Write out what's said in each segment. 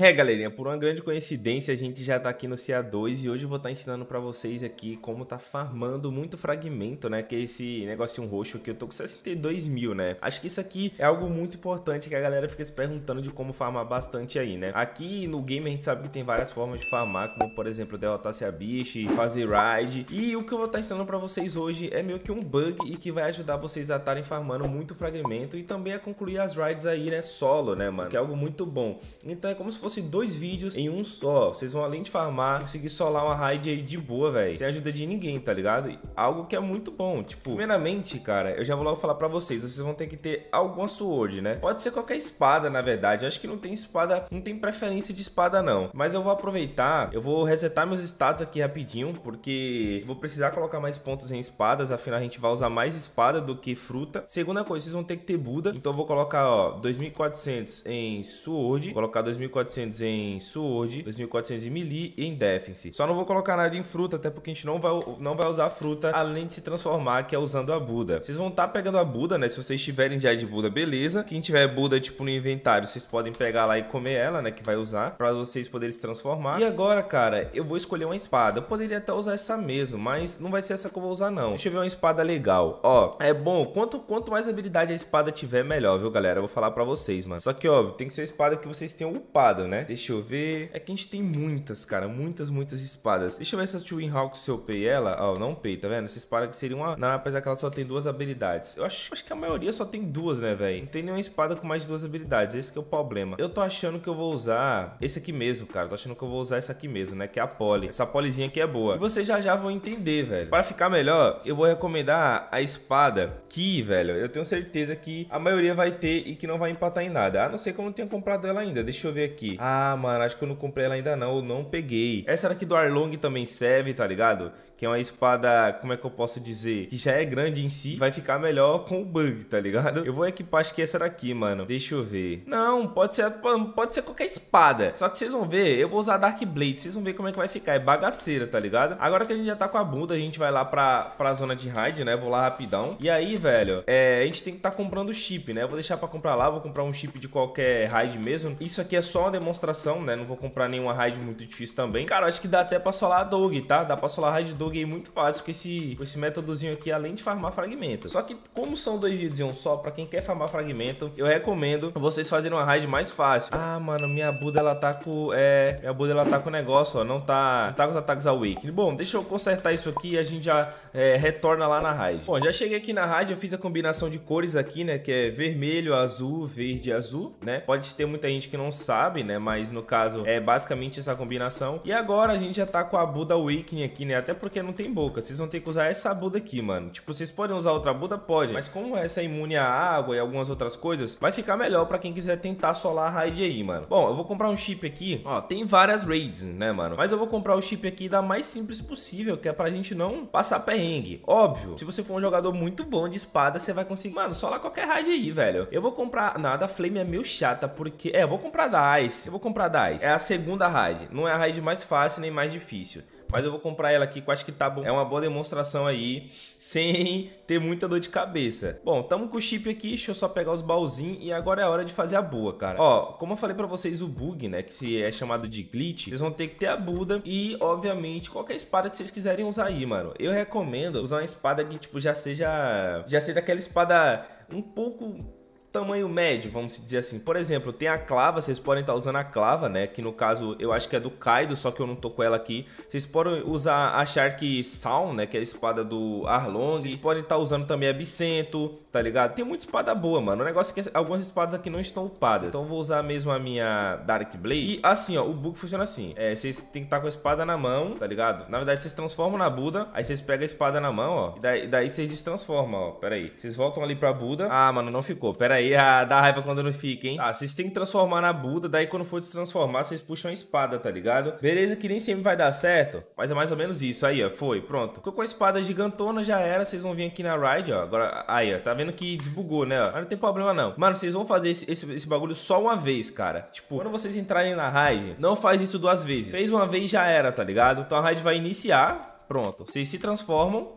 É, galerinha, por uma grande coincidência, a gente já tá aqui no CA2 e hoje eu vou estar tá ensinando para vocês aqui como tá farmando muito fragmento, né? Que é esse negocinho roxo que eu tô com 62 mil, né? Acho que isso aqui é algo muito importante que a galera fica se perguntando de como farmar bastante aí, né? Aqui no game a gente sabe que tem várias formas de farmar, como por exemplo, derrotar se a biche, fazer ride E o que eu vou estar tá ensinando para vocês hoje é meio que um bug e que vai ajudar vocês a estarem farmando muito fragmento e também a concluir as rides aí, né? Solo, né, mano? Que é algo muito bom. Então é como se fosse fosse dois vídeos em um só. Vocês vão, além de farmar, conseguir solar uma raid aí de boa, velho. Sem ajuda de ninguém, tá ligado? Algo que é muito bom. Tipo, primeiramente, cara, eu já vou logo falar pra vocês. Vocês vão ter que ter alguma sword, né? Pode ser qualquer espada, na verdade. acho que não tem espada, não tem preferência de espada, não. Mas eu vou aproveitar, eu vou resetar meus status aqui rapidinho, porque vou precisar colocar mais pontos em espadas. Afinal, a gente vai usar mais espada do que fruta. Segunda coisa, vocês vão ter que ter Buda. Então eu vou colocar, ó, 2.400 em sword. Vou colocar 2.400 2400 em Sword, 2400 em Melee e em Defense. Só não vou colocar nada em fruta, até porque a gente não vai, não vai usar fruta além de se transformar, que é usando a Buda. Vocês vão estar tá pegando a Buda, né? Se vocês tiverem já de Buda, beleza. Quem tiver Buda, tipo, no inventário, vocês podem pegar lá e comer ela, né? Que vai usar, pra vocês poderem se transformar. E agora, cara, eu vou escolher uma espada. Eu poderia até usar essa mesmo, mas não vai ser essa que eu vou usar, não. Deixa eu ver uma espada legal. Ó, é bom, quanto, quanto mais habilidade a espada tiver, melhor, viu, galera? Eu vou falar pra vocês, mano. Só que, ó, tem que ser uma espada que vocês tenham upada, né? Deixa eu ver. É que a gente tem muitas, cara. Muitas, muitas espadas. Deixa eu ver se a Twin Hawk, se eu pei ela. Ó, oh, não pei, tá vendo? Essa espada que seria uma... Não, apesar que ela só tem duas habilidades. Eu acho, acho que a maioria só tem duas, né, velho? Não tem nenhuma espada com mais de duas habilidades. Esse é o problema. Eu tô achando que eu vou usar esse aqui mesmo, cara. tô achando que eu vou usar essa aqui mesmo, né? Que é a Poli. Essa polizinha aqui é boa. E vocês já já vão entender, velho. Para ficar melhor, eu vou recomendar a espada que, velho, eu tenho certeza que a maioria vai ter e que não vai empatar em nada. A não ser que eu não tenha comprado ela ainda. Deixa eu ver aqui. Ah, mano, acho que eu não comprei ela ainda não, eu não peguei. Essa daqui do Arlong também serve, tá ligado? Que é uma espada, como é que eu posso dizer? Que já é grande em si, vai ficar melhor com o bug, tá ligado? Eu vou equipar, acho que é essa daqui, mano. Deixa eu ver. Não, pode ser, pode ser qualquer espada. Só que vocês vão ver, eu vou usar Dark Blade, vocês vão ver como é que vai ficar. É bagaceira, tá ligado? Agora que a gente já tá com a bunda, a gente vai lá pra, pra zona de raid, né? Vou lá rapidão. E aí, velho, é, a gente tem que tá comprando chip, né? Eu vou deixar pra comprar lá, vou comprar um chip de qualquer raid mesmo. Isso aqui é só uma demonstração, né? Não vou comprar nenhuma raid muito difícil também. Cara, acho que dá até pra solar a Dog, tá? Dá pra solar a raid Dog aí muito fácil com esse, com esse métodozinho aqui, além de farmar fragmento. Só que como são dois vídeos em um só, pra quem quer farmar fragmento, eu recomendo vocês fazerem uma raid mais fácil. Ah, mano, minha Buda, ela tá com... É... Minha Buda, ela tá com o negócio, ó. Não tá... Não tá com os ataques Awakening. Bom, deixa eu consertar isso aqui e a gente já é, retorna lá na raid. Bom, já cheguei aqui na raid, eu fiz a combinação de cores aqui, né? Que é vermelho, azul, verde e azul, né? Pode ter muita gente que não sabe, né? né? Mas no caso é basicamente essa combinação. E agora a gente já tá com a Buda Awakening aqui, né? Até porque não tem boca. Vocês vão ter que usar essa Buda aqui, mano. Tipo, vocês podem usar outra Buda? Pode. Mas como é essa é imune à água e algumas outras coisas, vai ficar melhor pra quem quiser tentar solar a raid aí, mano. Bom, eu vou comprar um chip aqui. Ó, tem várias raids, né, mano? Mas eu vou comprar o chip aqui da mais simples possível, que é pra gente não passar perrengue. Óbvio, se você for um jogador muito bom de espada, você vai conseguir... Mano, solar qualquer raid aí, velho. Eu vou comprar... Nada, Flame é meio chata, porque... É, eu vou comprar da Ice DICE. Eu vou comprar a DICE. É a segunda raid. Não é a raid mais fácil nem mais difícil. Mas eu vou comprar ela aqui, que eu acho que tá bom. É uma boa demonstração aí, sem ter muita dor de cabeça. Bom, tamo com o chip aqui, deixa eu só pegar os baúzinhos e agora é hora de fazer a boa, cara. Ó, como eu falei pra vocês, o bug, né, que se é chamado de glitch, vocês vão ter que ter a Buda e, obviamente, qualquer espada que vocês quiserem usar aí, mano. Eu recomendo usar uma espada que, tipo, já seja... Já seja aquela espada um pouco tamanho médio, vamos dizer assim. Por exemplo, tem a clava, vocês podem estar tá usando a clava, né? Que no caso eu acho que é do Kaido, só que eu não tô com ela aqui. Vocês podem usar a Shark Sound, né? Que é a espada do Arlong. Vocês podem estar tá usando também a Bicento, tá ligado? Tem muita espada boa, mano. O negócio é que algumas espadas aqui não estão upadas. Então vou usar mesmo a minha Dark Blade. E assim, ó, o bug funciona assim. É, vocês tem que estar tá com a espada na mão, tá ligado? Na verdade, vocês transformam na Buda, aí vocês pegam a espada na mão, ó. E daí, daí vocês destransformam, ó. Pera aí. Vocês voltam ali pra Buda. Ah, mano, não ficou. Pera aí aí ah, dá raiva quando não fica, hein? Ah, vocês têm que transformar na Buda, daí quando for se transformar, vocês puxam a espada, tá ligado? Beleza que nem sempre vai dar certo, mas é mais ou menos isso. Aí, ó, foi, pronto. Ficou com a espada gigantona, já era. Vocês vão vir aqui na ride, ó. Agora, aí, ó, tá vendo que desbugou, né? Ó. Mas não tem problema, não. Mano, vocês vão fazer esse, esse, esse bagulho só uma vez, cara. Tipo, quando vocês entrarem na ride, não faz isso duas vezes. Fez uma vez, já era, tá ligado? Então a ride vai iniciar, pronto. Vocês se transformam,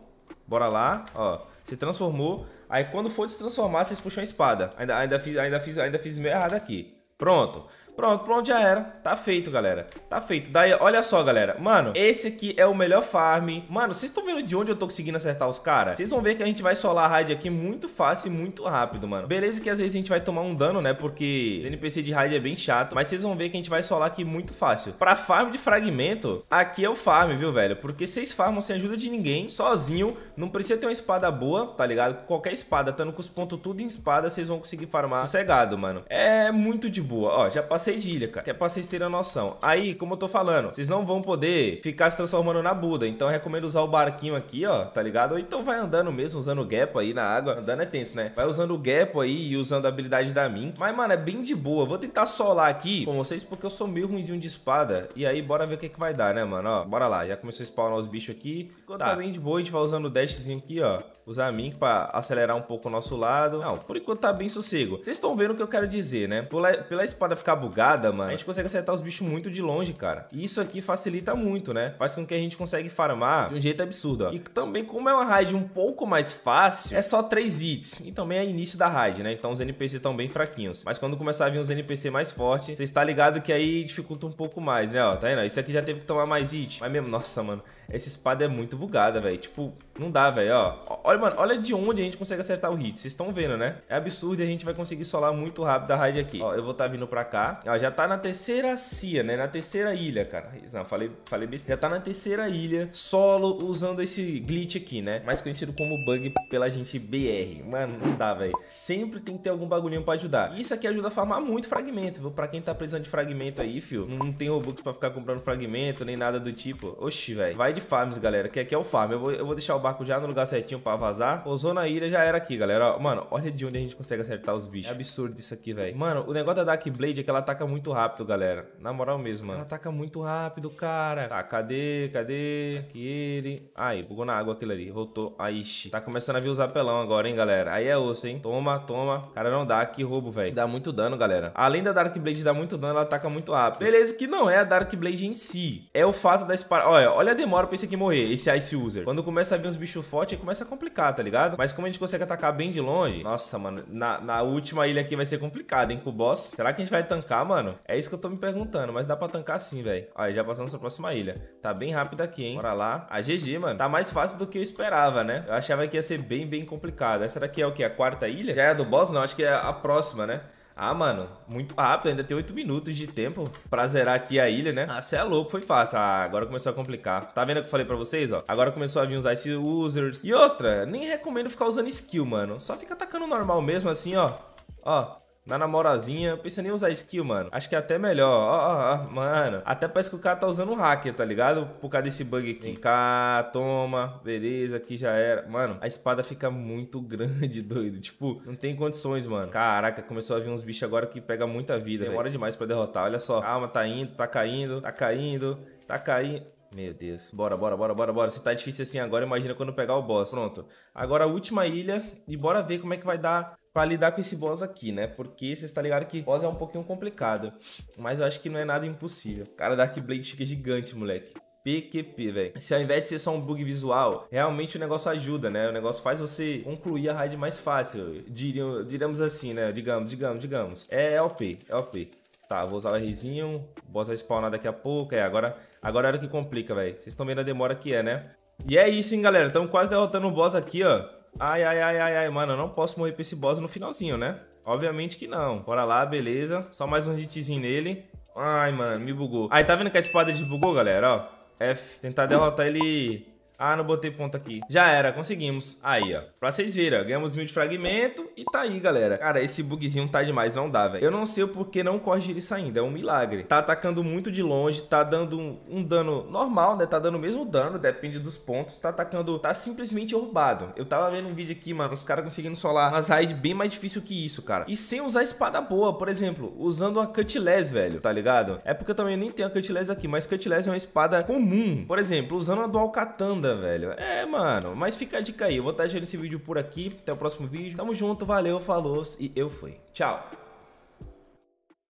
bora lá, ó. Se transformou, Aí quando for se transformar, vocês puxam a espada. Ainda, ainda, fiz, ainda, fiz, ainda fiz meio errado aqui. Pronto. Pronto, pronto, já era. Tá feito, galera. Tá feito. Daí, olha só, galera. Mano, esse aqui é o melhor farm. Mano, vocês estão vendo de onde eu tô conseguindo acertar os caras? Vocês vão ver que a gente vai solar a raid aqui muito fácil e muito rápido, mano. Beleza que às vezes a gente vai tomar um dano, né? Porque NPC de raid é bem chato. Mas vocês vão ver que a gente vai solar aqui muito fácil. Pra farm de fragmento, aqui é o farm, viu, velho? Porque vocês farmam sem ajuda de ninguém, sozinho. Não precisa ter uma espada boa, tá ligado? Qualquer espada, estando com os pontos tudo em espada, vocês vão conseguir farmar sossegado, mano. É muito de boa. Ó, já passei passei cara. Que é pra vocês terem a noção. Aí, como eu tô falando, vocês não vão poder ficar se transformando na Buda. Então eu recomendo usar o barquinho aqui, ó, tá ligado? Ou então vai andando mesmo, usando o gap aí na água. Andando é tenso, né? Vai usando o gap aí e usando a habilidade da Mink. Mas, mano, é bem de boa. Vou tentar solar aqui com vocês porque eu sou meio ruimzinho de espada. E aí, bora ver o que, que vai dar, né, mano? Ó, bora lá. Já começou a spawnar os bichos aqui. Ficou tá. tá bem de boa, a gente vai usando o dashzinho aqui, ó. Usar a Mink pra acelerar um pouco o nosso lado. Não, por enquanto tá bem sossego. Vocês estão vendo o que eu quero dizer, né? Pela, pela espada ficar bugada, madrugada, mano, a gente consegue acertar os bichos muito de longe, cara. E isso aqui facilita muito, né? Faz com que a gente consegue farmar de um jeito absurdo, ó. E também, como é uma raid um pouco mais fácil, é só três hits. E também é início da raid, né? Então os NPC estão bem fraquinhos. Mas quando começar a vir uns NPC mais fortes, você está ligado que aí dificulta um pouco mais, né? Ó, tá vendo? Isso aqui já teve que tomar mais hit. Mas mesmo, nossa, mano, essa espada é muito bugada, velho. Tipo, não dá, velho, ó. Olha, mano, olha de onde a gente consegue acertar o hit. Vocês estão vendo, né? É absurdo e a gente vai conseguir solar muito rápido a raid aqui. Ó, eu vou estar tá vindo pra cá. Ela já tá na terceira CIA, né? Na terceira ilha, cara. Não, falei, falei besteira. Já tá na terceira ilha, solo, usando esse glitch aqui, né? Mais conhecido como bug pela gente BR. Mano, não dá, velho. Sempre tem que ter algum bagulhinho pra ajudar. E isso aqui ajuda a farmar muito fragmento, viu? Pra quem tá precisando de fragmento aí, fio. Não tem Robux pra ficar comprando fragmento, nem nada do tipo. Oxi, velho. Vai de farms, galera, que aqui é o farm. Eu vou, eu vou deixar o barco já no lugar certinho pra vazar. Pousou na ilha, já era aqui, galera. mano, olha de onde a gente consegue acertar os bichos. É absurdo isso aqui, velho. Mano, o negócio da Dark Blade é que ela tá ataca muito rápido, galera. Na moral mesmo, mano. Ela ataca muito rápido, cara. Tá, cadê? Cadê? Aqui ele. Aí, bugou na água aquilo ali. Voltou. Aí, ixi. Tá começando a vir os apelão agora, hein, galera. Aí é osso, hein. Toma, toma. Cara, não dá. Que roubo, velho. Dá muito dano, galera. Além da Dark Blade dar muito dano, ela ataca muito rápido. Beleza que não é a Dark Blade em si. É o fato da espada... Olha, olha a demora pra esse aqui morrer, esse Ice User. Quando começa a vir uns bichos fortes, aí começa a complicar, tá ligado? Mas como a gente consegue atacar bem de longe... Nossa, mano. Na, na última ilha aqui vai ser complicado, hein, com o boss. Será que a gente vai tancar? mano? É isso que eu tô me perguntando, mas dá pra tancar sim, velho. Aí, já passamos pra próxima ilha. Tá bem rápido aqui, hein? Bora lá. A GG, mano. Tá mais fácil do que eu esperava, né? Eu achava que ia ser bem, bem complicado. Essa daqui é o quê? A quarta ilha? Já é a do boss? Não, acho que é a próxima, né? Ah, mano, muito rápido, ainda tem 8 minutos de tempo pra zerar aqui a ilha, né? Ah, cê é louco, foi fácil. Ah, agora começou a complicar. Tá vendo o que eu falei pra vocês, ó? Agora começou a vir os Ice Users. E outra, nem recomendo ficar usando skill, mano. Só fica atacando normal mesmo, assim, ó. Ó, na namorazinha, pensa nem usar skill, mano. Acho que é até melhor. Ó, oh, oh, oh, mano. Até parece que o cara tá usando um hacker, tá ligado? Por causa desse bug aqui. Cá, toma. Beleza, aqui já era. Mano, a espada fica muito grande, doido. Tipo, não tem condições, mano. Caraca, começou a vir uns bichos agora que pega muita vida. Demora véio. demais pra derrotar. Olha só. Calma, tá indo, tá caindo, tá caindo, tá caindo. Meu Deus. Bora, bora, bora, bora, bora. Se tá difícil assim agora, imagina quando pegar o boss. Pronto. Agora a última ilha e bora ver como é que vai dar para lidar com esse boss aqui, né? Porque você está ligado que boss é um pouquinho complicado. Mas eu acho que não é nada impossível. Cara, Dark Blade fica gigante, moleque. PQP, velho. Se ao invés de ser só um bug visual, realmente o negócio ajuda, né? O negócio faz você concluir a raid mais fácil. Diriam, diríamos assim, né? Digamos, digamos, digamos. É é OP. É tá, vou usar o Rzinho. O boss vai spawnar daqui a pouco. É, agora, agora é o que complica, velho. Vocês estão vendo a demora que é, né? E é isso, hein, galera. Estamos quase derrotando o boss aqui, ó. Ai, ai, ai, ai, ai, mano, eu não posso morrer pra esse boss no finalzinho, né? Obviamente que não. Bora lá, beleza. Só mais um hitzinho nele. Ai, mano, me bugou. Aí, tá vendo que a espada desbugou, galera? Ó, F. Tentar derrotar ele ah, não botei ponto aqui. Já era, conseguimos. Aí, ó. Pra vocês verem, ganhamos mil de fragmento e tá aí, galera. Cara, esse bugzinho tá demais, não dá, velho. Eu não sei o porquê não corrigir isso ainda, é um milagre. Tá atacando muito de longe, tá dando um, um dano normal, né? Tá dando o mesmo dano, depende dos pontos. Tá atacando, tá simplesmente roubado. Eu tava vendo um vídeo aqui, mano, os caras conseguindo solar umas raids bem mais difícil que isso, cara. E sem usar espada boa, por exemplo, usando uma cutlass, velho, tá ligado? É porque eu também nem tenho a cutlass aqui, mas cutlass é uma espada comum. Por exemplo, usando a do Alcatan, ainda, velho. É, mano. Mas fica a dica aí. Eu vou estar deixando esse vídeo por aqui. Até o próximo vídeo. Tamo junto, valeu, falou e eu fui. Tchau.